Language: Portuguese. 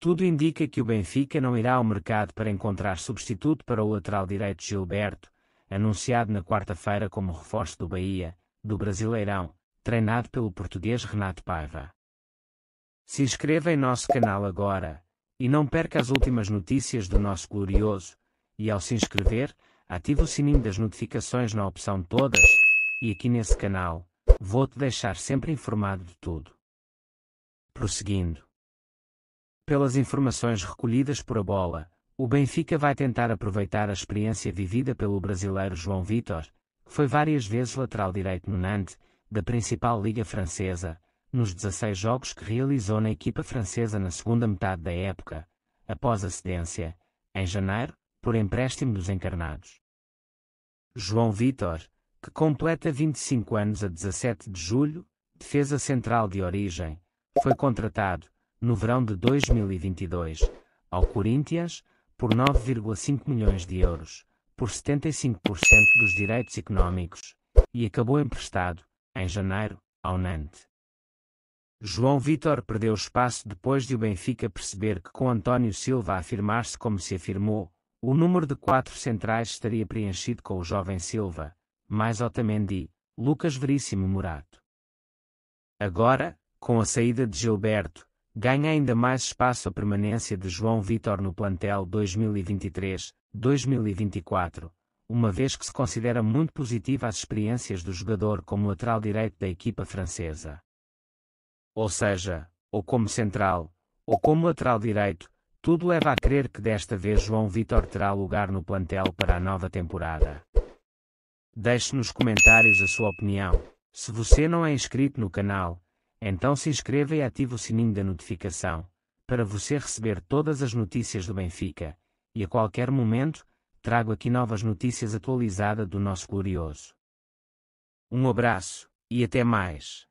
Tudo indica que o Benfica não irá ao mercado para encontrar substituto para o lateral direito Gilberto, anunciado na quarta-feira como reforço do Bahia, do Brasileirão, treinado pelo português Renato Paiva. Se inscreva em nosso canal agora, e não perca as últimas notícias do nosso glorioso, e ao se inscrever, ative o sininho das notificações na opção Todas, e aqui nesse canal, vou-te deixar sempre informado de tudo. Prosseguindo. Pelas informações recolhidas por a bola, o Benfica vai tentar aproveitar a experiência vivida pelo brasileiro João Vitor, que foi várias vezes lateral direito no Nantes, da principal liga francesa, nos 16 jogos que realizou na equipa francesa na segunda metade da época, após a cedência, em janeiro, por empréstimo dos encarnados. João Vitor, que completa 25 anos a 17 de julho, defesa central de origem, foi contratado, no verão de 2022, ao Corinthians, por 9,5 milhões de euros, por 75% dos direitos económicos, e acabou emprestado, em janeiro, ao Nantes. João Vitor perdeu espaço depois de o Benfica perceber que com António Silva a afirmar-se como se afirmou, o número de quatro centrais estaria preenchido com o jovem Silva, mais Otamendi, Lucas Veríssimo Murato. Agora, com a saída de Gilberto, ganha ainda mais espaço a permanência de João Vitor no plantel 2023-2024, uma vez que se considera muito positiva as experiências do jogador como lateral direito da equipa francesa. Ou seja, ou como central, ou como lateral direito, tudo leva a crer que desta vez João Vitor terá lugar no plantel para a nova temporada. Deixe nos comentários a sua opinião. Se você não é inscrito no canal, então se inscreva e ative o sininho da notificação, para você receber todas as notícias do Benfica, e a qualquer momento, trago aqui novas notícias atualizadas do nosso glorioso. Um abraço, e até mais.